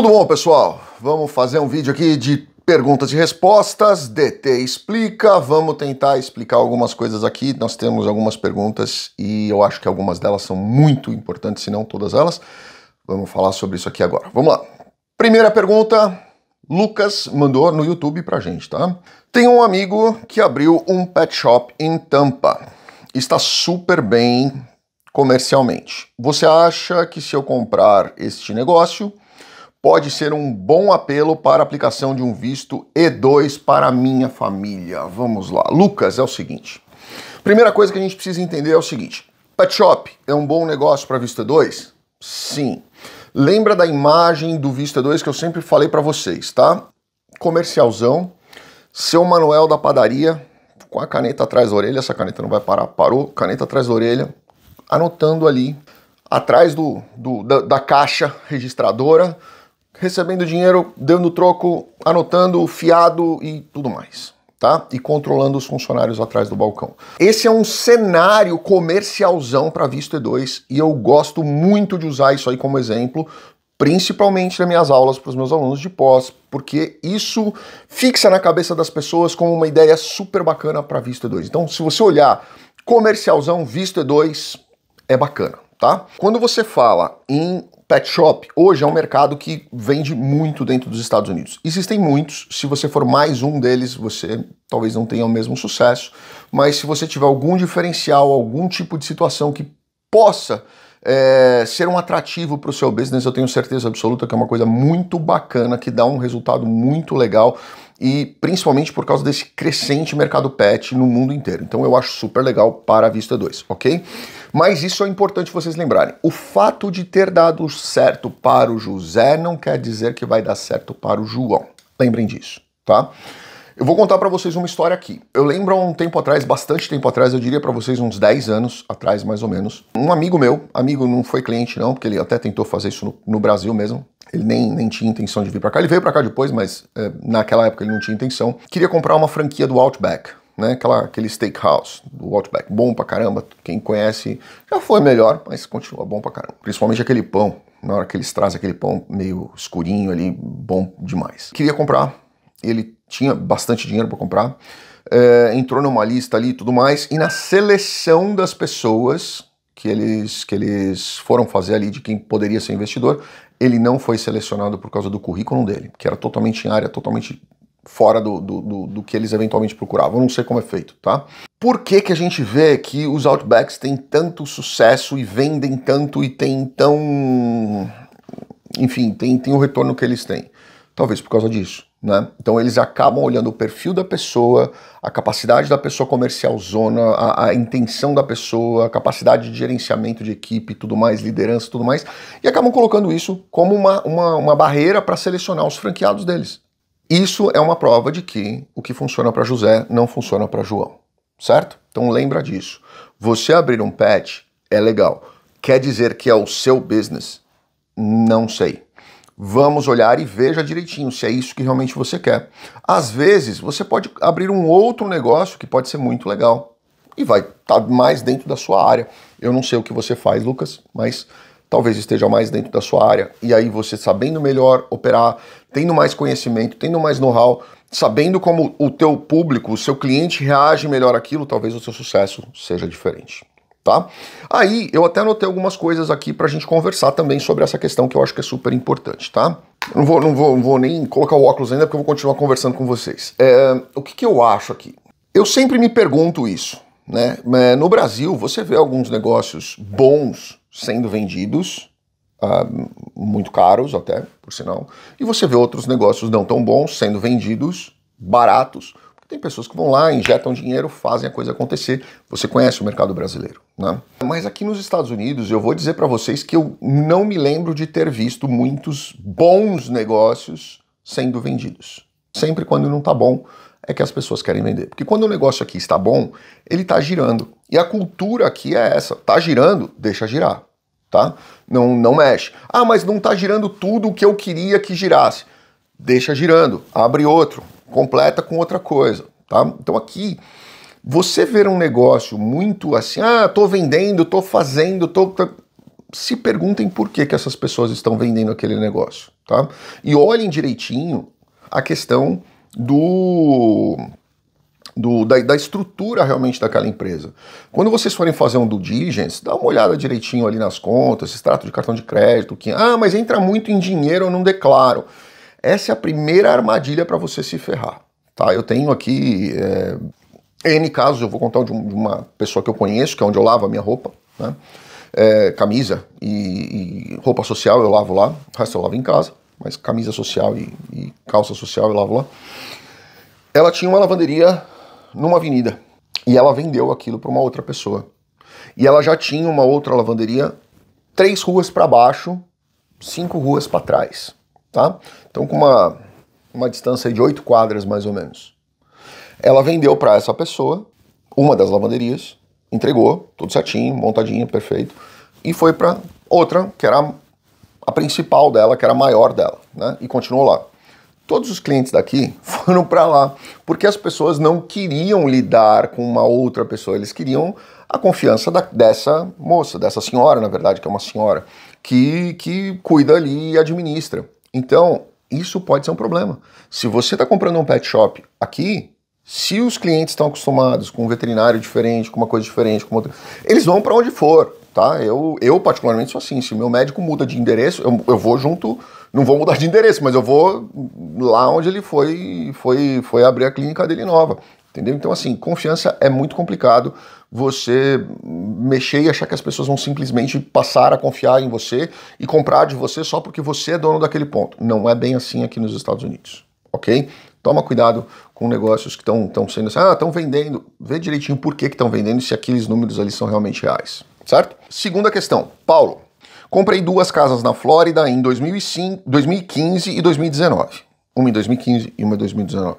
Tudo bom, pessoal? Vamos fazer um vídeo aqui de perguntas e respostas, DT explica. Vamos tentar explicar algumas coisas aqui. Nós temos algumas perguntas e eu acho que algumas delas são muito importantes, se não todas elas. Vamos falar sobre isso aqui agora. Vamos lá. Primeira pergunta, Lucas mandou no YouTube pra gente, tá? Tem um amigo que abriu um pet shop em Tampa. Está super bem comercialmente. Você acha que se eu comprar este negócio, pode ser um bom apelo para aplicação de um visto E2 para minha família. Vamos lá. Lucas, é o seguinte. Primeira coisa que a gente precisa entender é o seguinte. Pet Shop é um bom negócio para visto E2? Sim. Lembra da imagem do visto E2 que eu sempre falei para vocês, tá? Comercialzão, seu Manuel da padaria, com a caneta atrás da orelha, essa caneta não vai parar, parou, caneta atrás da orelha, anotando ali, atrás do, do da, da caixa registradora, recebendo dinheiro, dando troco, anotando fiado e tudo mais. Tá? E controlando os funcionários atrás do balcão. Esse é um cenário comercialzão para visto E2 e eu gosto muito de usar isso aí como exemplo, principalmente nas minhas aulas para os meus alunos de pós, porque isso fixa na cabeça das pessoas como uma ideia super bacana para visto E2. Então, se você olhar comercialzão visto E2, é bacana, tá? Quando você fala em pet shop hoje é um mercado que vende muito dentro dos Estados Unidos. Existem muitos, se você for mais um deles, você talvez não tenha o mesmo sucesso, mas se você tiver algum diferencial, algum tipo de situação que possa é, ser um atrativo para o seu business, eu tenho certeza absoluta que é uma coisa muito bacana, que dá um resultado muito legal e principalmente por causa desse crescente mercado pet no mundo inteiro. Então eu acho super legal para a Vista 2, ok? Mas isso é importante vocês lembrarem. O fato de ter dado certo para o José não quer dizer que vai dar certo para o João. Lembrem disso, tá? Eu vou contar para vocês uma história aqui. Eu lembro há um tempo atrás, bastante tempo atrás, eu diria para vocês uns 10 anos atrás mais ou menos, um amigo meu, amigo não foi cliente não, porque ele até tentou fazer isso no, no Brasil mesmo, ele nem, nem tinha intenção de vir para cá. Ele veio para cá depois, mas é, naquela época ele não tinha intenção. Queria comprar uma franquia do Outback, né? Aquela, aquele steakhouse do Outback. Bom pra caramba. Quem conhece já foi melhor, mas continua bom pra caramba. Principalmente aquele pão. Na hora que eles trazem aquele pão meio escurinho ali, bom demais. Queria comprar. Ele tinha bastante dinheiro para comprar. É, entrou numa lista ali e tudo mais. E na seleção das pessoas que eles, que eles foram fazer ali de quem poderia ser investidor, ele não foi selecionado por causa do currículo dele, que era totalmente em área, totalmente fora do, do, do, do que eles eventualmente procuravam. Eu não sei como é feito, tá? Por que, que a gente vê que os Outbacks têm tanto sucesso e vendem tanto e têm tão. Enfim, tem, tem o retorno que eles têm? Talvez por causa disso. Né? Então eles acabam olhando o perfil da pessoa, a capacidade da pessoa comercial zona, a, a, intenção da pessoa, a capacidade de gerenciamento de equipe, tudo mais, liderança, tudo mais, e acabam colocando isso como uma, uma, uma barreira para selecionar os franqueados deles. Isso é uma prova de que o que funciona para José não funciona para João, certo? Então lembra disso. Você abrir um patch é legal. Quer dizer que é o seu business? Não sei vamos olhar e veja direitinho se é isso que realmente você quer. Às vezes, você pode abrir um outro negócio que pode ser muito legal e vai estar tá mais dentro da sua área. Eu não sei o que você faz, Lucas, mas talvez esteja mais dentro da sua área. E aí você sabendo melhor operar, tendo mais conhecimento, tendo mais know-how, sabendo como o teu público, o seu cliente reage melhor àquilo, talvez o seu sucesso seja diferente tá? Aí eu até anotei algumas coisas aqui para a gente conversar também sobre essa questão que eu acho que é super importante, tá? Não vou, não vou, não vou nem colocar o óculos ainda porque eu vou continuar conversando com vocês. É, o que, que eu acho aqui? Eu sempre me pergunto isso, né? É, no Brasil você vê alguns negócios bons sendo vendidos, uh, muito caros até, por sinal, e você vê outros negócios não tão bons sendo vendidos, baratos tem pessoas que vão lá, injetam dinheiro, fazem a coisa acontecer. Você conhece o mercado brasileiro, né? Mas aqui nos Estados Unidos, eu vou dizer para vocês que eu não me lembro de ter visto muitos bons negócios sendo vendidos. Sempre quando não está bom, é que as pessoas querem vender. Porque quando o negócio aqui está bom, ele está girando. E a cultura aqui é essa, tá girando, deixa girar, tá? Não, não mexe. Ah, mas não tá girando tudo o que eu queria que girasse. Deixa girando, abre outro, completa com outra coisa, tá? Então aqui você ver um negócio muito assim, ah, tô vendendo, tô fazendo, tô se perguntem por que, que essas pessoas estão vendendo aquele negócio, tá? E olhem direitinho a questão do, do da, da, estrutura realmente daquela empresa. Quando vocês forem fazer um due diligence, dá uma olhada direitinho ali nas contas, extrato de cartão de crédito, que, ah, mas entra muito em dinheiro, eu não declaro. Essa é a primeira armadilha para você se ferrar. Tá? Eu tenho aqui é, N casos, eu vou contar de, um, de uma pessoa que eu conheço, que é onde eu lavo a minha roupa, né? É, camisa e, e, roupa social eu lavo lá, o resto eu lavo em casa, mas camisa social e, e calça social eu lavo lá. Ela tinha uma lavanderia numa avenida e ela vendeu aquilo para uma outra pessoa. E ela já tinha uma outra lavanderia três ruas para baixo, cinco ruas para trás tá? Então com uma, uma distância de oito quadras mais ou menos. Ela vendeu para essa pessoa uma das lavanderias, entregou, tudo certinho, montadinho, perfeito, e foi para outra, que era a principal dela, que era a maior dela, né? E continuou lá. Todos os clientes daqui foram para lá, porque as pessoas não queriam lidar com uma outra pessoa, eles queriam a confiança da, dessa moça, dessa senhora, na verdade, que é uma senhora, que, que cuida ali e administra. Então, isso pode ser um problema. Se você está comprando um pet shop aqui, se os clientes estão acostumados com um veterinário diferente, com uma coisa diferente, com outra, eles vão para onde for, tá? Eu, eu particularmente sou assim. Se meu médico muda de endereço, eu, eu vou junto. Não vou mudar de endereço, mas eu vou lá onde ele foi, foi, foi abrir a clínica dele nova. Entendeu? Então, assim, confiança é muito complicado você mexer e achar que as pessoas vão simplesmente passar a confiar em você e comprar de você só porque você é dono daquele ponto. Não é bem assim aqui nos Estados Unidos, ok? Toma cuidado com negócios que estão sendo assim, ah, estão vendendo. Vê direitinho por que estão vendendo se aqueles números ali são realmente reais, certo? Segunda questão, Paulo. Comprei duas casas na Flórida em 2005, 2015 e 2019. Uma em 2015 e uma em 2019.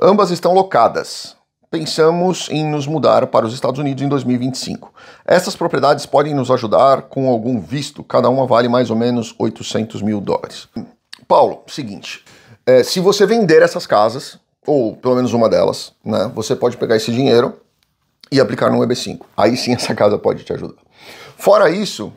Ambas estão locadas. Pensamos em nos mudar para os Estados Unidos em 2025. Essas propriedades podem nos ajudar com algum visto, cada uma vale mais ou menos 800 mil dólares. Paulo, seguinte: é, se você vender essas casas, ou pelo menos uma delas, né, você pode pegar esse dinheiro e aplicar no EB5. Aí sim essa casa pode te ajudar. Fora isso,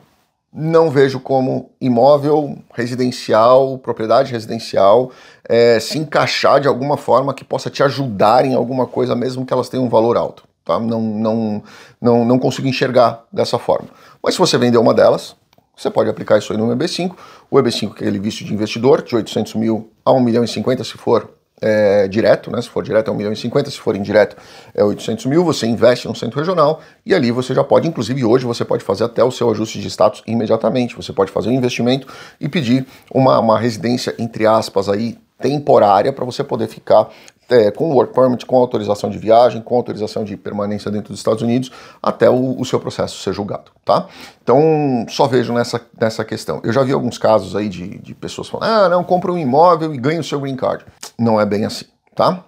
não vejo como imóvel residencial, propriedade residencial, é, se encaixar de alguma forma que possa te ajudar em alguma coisa, mesmo que elas tenham um valor alto. Tá? Não, não, não, não consigo enxergar dessa forma. Mas se você vender uma delas, você pode aplicar isso aí no EB5. O EB5 que é aquele visto de investidor, de 800 mil a 1 milhão e 50 se for é, direto, né? Se for direto é 1 milhão e 50, se for indireto é 800 mil. Você investe no centro regional e ali você já pode, inclusive hoje, você pode fazer até o seu ajuste de status imediatamente. Você pode fazer um investimento e pedir uma, uma residência, entre aspas, aí temporária para você poder ficar é, com o work permit, com autorização de viagem, com autorização de permanência dentro dos Estados Unidos, até o, o, seu processo ser julgado, tá? Então, só vejo nessa, nessa questão. Eu já vi alguns casos aí de, de pessoas falando, ah, não, compra um imóvel e ganha o seu green card. Não é bem assim, tá?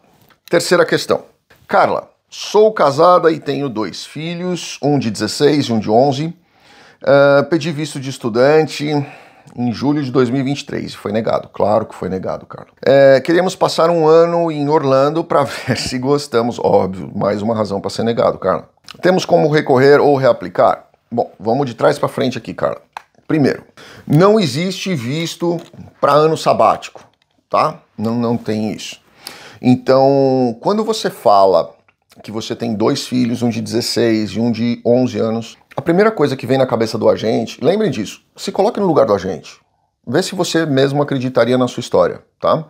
Terceira questão. Carla, sou casada e tenho dois filhos, um de 16 e um de 11. Uh, ah, pedi visto de estudante, em julho de 2023. Foi negado, claro que foi negado, Carlos. É, queríamos passar um ano em Orlando para ver se gostamos, óbvio, mais uma razão para ser negado, Carlos. Temos como recorrer ou reaplicar? Bom, vamos de trás para frente aqui, Carlos. Primeiro, não existe visto para ano sabático, tá? Não, não tem isso. Então, quando você fala que você tem dois filhos, um de 16 e um de 11 anos, a primeira coisa que vem na cabeça do agente, lembrem disso, se coloque no lugar do agente. Vê se você mesmo acreditaria na sua história, tá?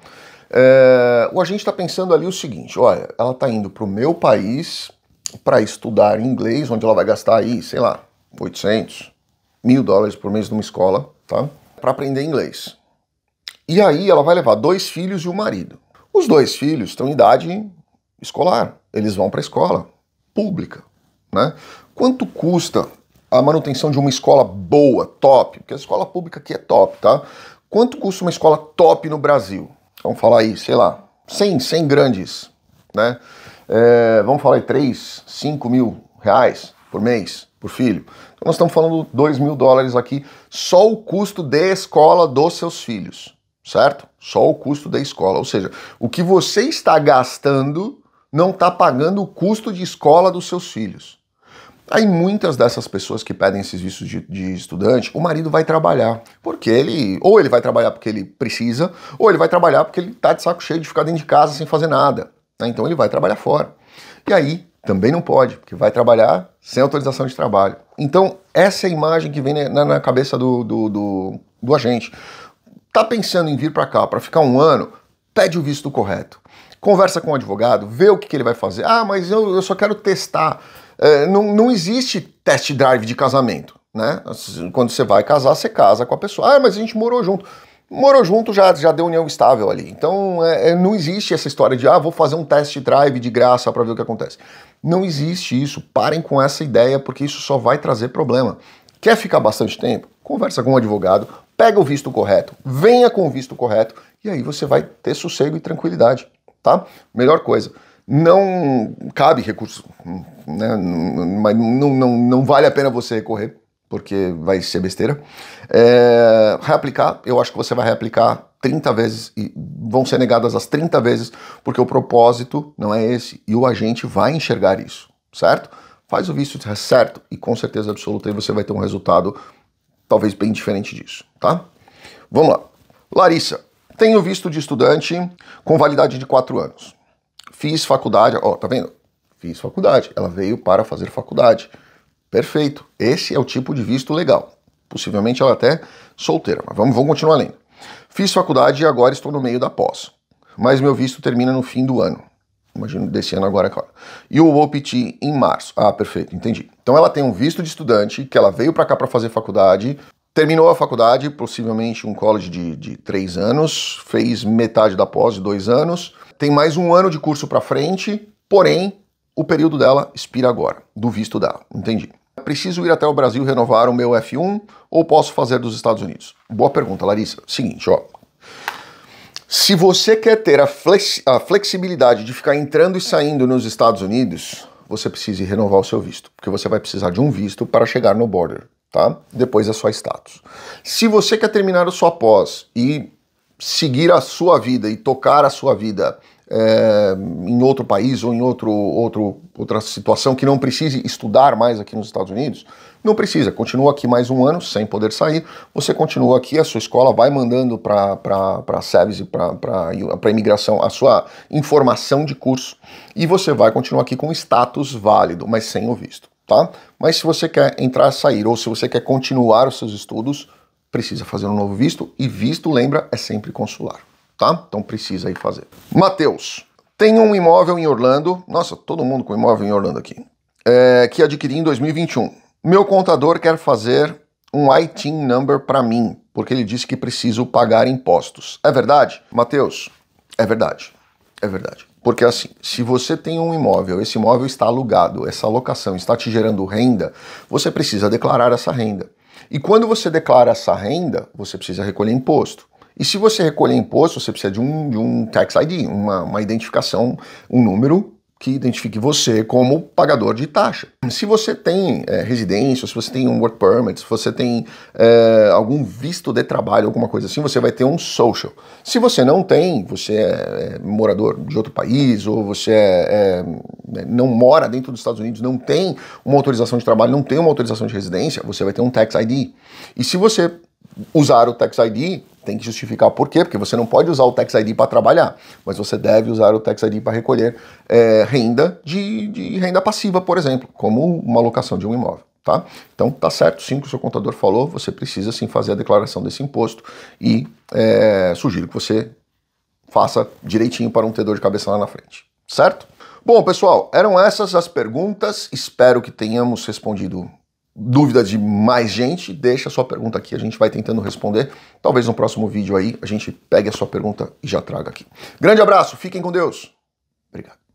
É, o agente está pensando ali o seguinte: olha, ela está indo para o meu país para estudar inglês, onde ela vai gastar aí, sei lá, 800, mil dólares por mês numa escola, tá? Para aprender inglês. E aí ela vai levar dois filhos e um marido. Os dois filhos estão em idade escolar, eles vão para a escola pública, né? Quanto custa a manutenção de uma escola boa, top? Porque a escola pública aqui é top, tá? Quanto custa uma escola top no Brasil? Vamos falar aí, sei lá, 100, 100 grandes, né? É, vamos falar aí 3, 5 mil reais por mês, por filho. Então nós estamos falando 2 mil dólares aqui, só o custo de escola dos seus filhos, certo? Só o custo da escola. Ou seja, o que você está gastando não está pagando o custo de escola dos seus filhos. Aí muitas dessas pessoas que pedem esses vistos de, de, estudante, o marido vai trabalhar, porque ele, ou ele vai trabalhar porque ele precisa, ou ele vai trabalhar porque ele tá de saco cheio de ficar dentro de casa sem fazer nada. Né? Então ele vai trabalhar fora. E aí também não pode, porque vai trabalhar sem autorização de trabalho. Então essa é a imagem que vem na, na cabeça do, do, do, do agente. Tá pensando em vir para cá para ficar um ano? Pede o visto correto. Conversa com o advogado, vê o que, que ele vai fazer. Ah, mas eu, eu só quero testar. É, não, não existe test drive de casamento, né? Quando você vai casar, você casa com a pessoa. Ah, mas a gente morou junto. Morou junto já, já deu união estável ali. Então é, é não existe essa história de ah, vou fazer um test drive de graça para ver o que acontece. Não existe isso. Parem com essa ideia, porque isso só vai trazer problema. Quer ficar bastante tempo? Conversa com um advogado, pega o visto correto, venha com o visto correto, e aí você vai ter sossego e tranquilidade, tá? Melhor coisa não cabe recurso, né? mas não, não, não vale a pena você recorrer, porque vai ser besteira. É, reaplicar, eu acho que você vai reaplicar 30 vezes e vão ser negadas as 30 vezes, porque o propósito não é esse e o agente vai enxergar isso, certo? Faz o visto certo e com certeza absoluta e você vai ter um resultado talvez bem diferente disso, tá? Vamos lá. Larissa, tenho visto de estudante com validade de 4 anos. Fiz faculdade, ó, tá vendo? Fiz faculdade. Ela veio para fazer faculdade. Perfeito. Esse é o tipo de visto legal. Possivelmente ela até solteira, mas vamos, vamos continuar lendo. Fiz faculdade e agora estou no meio da pós. Mas meu visto termina no fim do ano. Imagino desse ano agora, claro. E o OPT em março. Ah, perfeito, entendi. Então ela tem um visto de estudante que ela veio para cá para fazer faculdade, Terminou a faculdade, possivelmente um college de, de três anos, fez metade da pós de dois anos, tem mais um ano de curso para frente, porém o período dela expira agora, do visto dela, entendi. Preciso ir até o Brasil renovar o meu F1 ou posso fazer dos Estados Unidos? Boa pergunta, Larissa. Seguinte, ó. Se você quer ter a, flexi a flexibilidade de ficar entrando e saindo nos Estados Unidos, você precisa renovar o seu visto, porque você vai precisar de um visto para chegar no border tá? Depois é só status. Se você quer terminar a sua pós e seguir a sua vida e tocar a sua vida é, em outro país ou em outro, outro, outra situação que não precise estudar mais aqui nos Estados Unidos, não precisa, continua aqui mais um ano sem poder sair, você continua aqui, a sua escola vai mandando para a SEVES e para imigração a sua informação de curso e você vai continuar aqui com status válido, mas sem o visto tá? Mas se você quer entrar, sair ou se você quer continuar os seus estudos, precisa fazer um novo visto e visto, lembra, é sempre consular, tá? Então precisa ir fazer. Matheus, tem um imóvel em Orlando, nossa, todo mundo com imóvel em Orlando aqui, é, que adquiri em 2021. Meu contador quer fazer um ITIN number para mim, porque ele disse que preciso pagar impostos. É verdade? Matheus, é verdade. É verdade. Porque assim, se você tem um imóvel, esse imóvel está alugado, essa locação está te gerando renda, você precisa declarar essa renda. E quando você declara essa renda, você precisa recolher imposto. E se você recolher imposto, você precisa de um, de um tax ID, uma, uma identificação, um número que identifique você como pagador de taxa. Se você tem é, residência, se você tem um work permit, se você tem é, algum visto de trabalho, alguma coisa assim, você vai ter um social. Se você não tem, você é, é morador de outro país ou você é, é, né, não mora dentro dos Estados Unidos, não tem uma autorização de trabalho, não tem uma autorização de residência, você vai ter um tax ID. E se você usar o tax ID, tem que justificar por quê, porque você não pode usar o Tax ID para trabalhar, mas você deve usar o Tax ID para recolher é, renda de, de, renda passiva, por exemplo, como uma locação de um imóvel. Tá? Então tá certo, sim, que o seu contador falou, você precisa sim fazer a declaração desse imposto e é, sugiro que você faça direitinho para um ter dor de cabeça lá na frente, certo? Bom, pessoal, eram essas as perguntas. Espero que tenhamos respondido dúvida de mais gente, deixa a sua pergunta aqui, a gente vai tentando responder. Talvez no próximo vídeo aí a gente pegue a sua pergunta e já traga aqui. Grande abraço, fiquem com Deus. Obrigado.